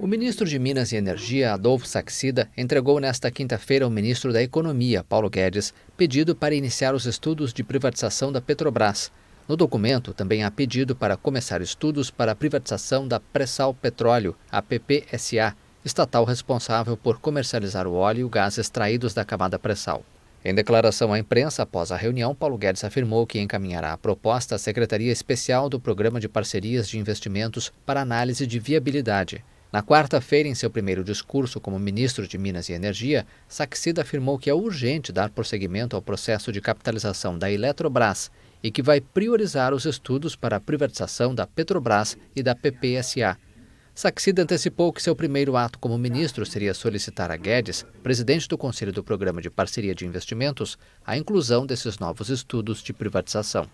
O ministro de Minas e Energia, Adolfo Saxida, entregou nesta quinta-feira ao ministro da Economia, Paulo Guedes, pedido para iniciar os estudos de privatização da Petrobras. No documento, também há pedido para começar estudos para a privatização da Pressal Petróleo, a PPSA, estatal responsável por comercializar o óleo e o gás extraídos da camada pressal. Em declaração à imprensa após a reunião, Paulo Guedes afirmou que encaminhará a proposta à Secretaria Especial do Programa de Parcerias de Investimentos para análise de viabilidade. Na quarta-feira, em seu primeiro discurso como ministro de Minas e Energia, Saxida afirmou que é urgente dar prosseguimento ao processo de capitalização da Eletrobras e que vai priorizar os estudos para a privatização da Petrobras e da PPSA. Saxida antecipou que seu primeiro ato como ministro seria solicitar a Guedes, presidente do Conselho do Programa de Parceria de Investimentos, a inclusão desses novos estudos de privatização.